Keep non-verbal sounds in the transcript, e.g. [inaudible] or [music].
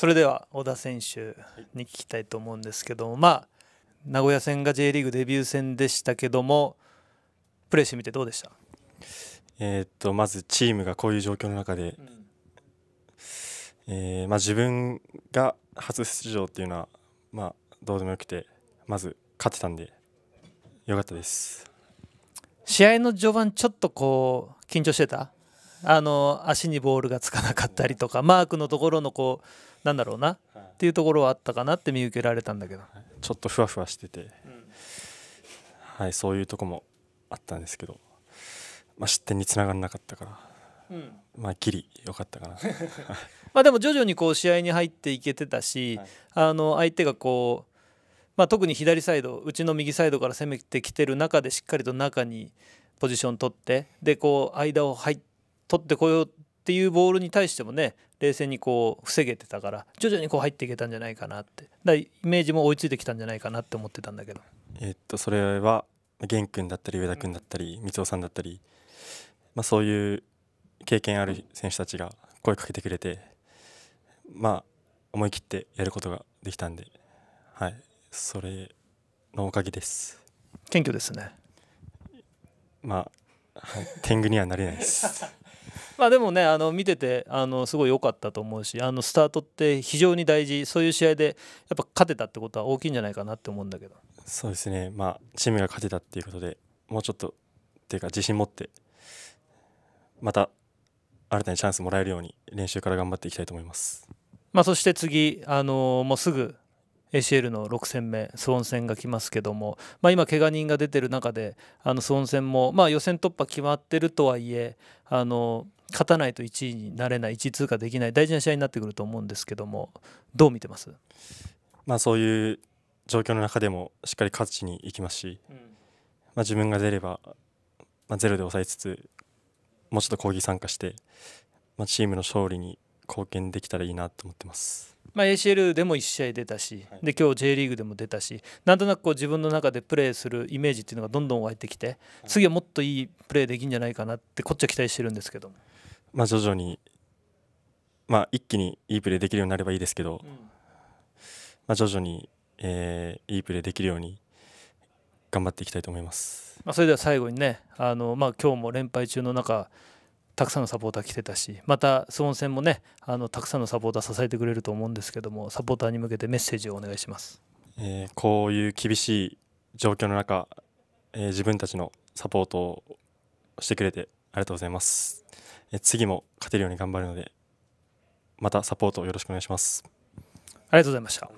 それでは小田選手に聞きたいと思うんですけども、まあ名古屋戦が J リーグデビュー戦でしたけどもプレーしてみてどうでしたえっとまずチームがこういう状況の中で、うん、えー、まあ、自分が初出場っていうのは、まあ、どうでもよくてまず勝ってたんでよかったです試合の序盤ちょっとこう緊張してたあの足にボールがつかなかったりとかマークのところのこうなんだろうなっていうところはあったかなって見受けられたんだけどちょっとふわふわしてて、うん、はいそういうとこもあったんですけど、まあ、失点につながらなかったから、うん、まあギリよかったかな [laughs] まあでも徐々にこう試合に入っていけてたし、はい、あの相手がこう、まあ、特に左サイドうちの右サイドから攻めてきてる中でしっかりと中にポジション取ってでこう間を入って取ってこようっていうボールに対してもね冷静にこう防げてたから徐々にこう入っていけたんじゃないかなってだイメージも追いついてきたんじゃないかなって思ってたんだけど。えー、っとそれは玄君だったり上田君だったり、光雄さんだったり、まあ、そういう経験ある選手たちが声かけてくれて、まあ、思い切ってやることができたんで、はい、それのおかげです。謙虚ですね。まあ、天狗にはなれないです。まあでもねあの見ててあのすごい良かったと思うしあのスタートって非常に大事そういう試合でやっぱ勝てたってことは大きいんじゃないかなって思うんだけどそうですねまあチームが勝てたっていうことでもうちょっとっていうか自信持ってまた新たにチャンスもらえるように練習から頑張っていきたいと思います。まあ、そして次、あのー、もうすぐ ACL の6戦目、スウォン戦が来ますけども、まあ、今、怪我人が出てる中で、あのスウォン戦も、まあ、予選突破決まってるとはいえ、あの勝たないと1位になれない、1位通過できない、大事な試合になってくると思うんですけども、どう見てますまあ、そういう状況の中でも、しっかり勝ちにいきますし、うん、まあ、自分が出れば、まあ、ゼロで抑えつつ、もうちょっと抗議参加して、まあ、チームの勝利に貢献できたらいいなと思ってます。まあ、ACL でも1試合出たし、はい、で今日 J リーグでも出たしなんとなくこう自分の中でプレーするイメージっていうのがどんどん湧いてきて、次はもっといいプレーできるんじゃないかなってこっちは期待してるんですけどまあ、徐々に、まあ、一気にいいプレーできるようになればいいですけど、うん、まあ、徐々に、えー、いいプレーできるように頑張っていきたいと思います。まあ、それでは最後にねあの、まあ、今日も連敗中の中たくさんのサポーター来てたしまたスポン戦もねあのたくさんのサポーター支えてくれると思うんですけどもサポーターに向けてメッセージをお願いします、えー、こういう厳しい状況の中、えー、自分たちのサポートをしてくれてありがとうございます、えー、次も勝てるように頑張るのでまたサポートよろしくお願いしますありがとうございました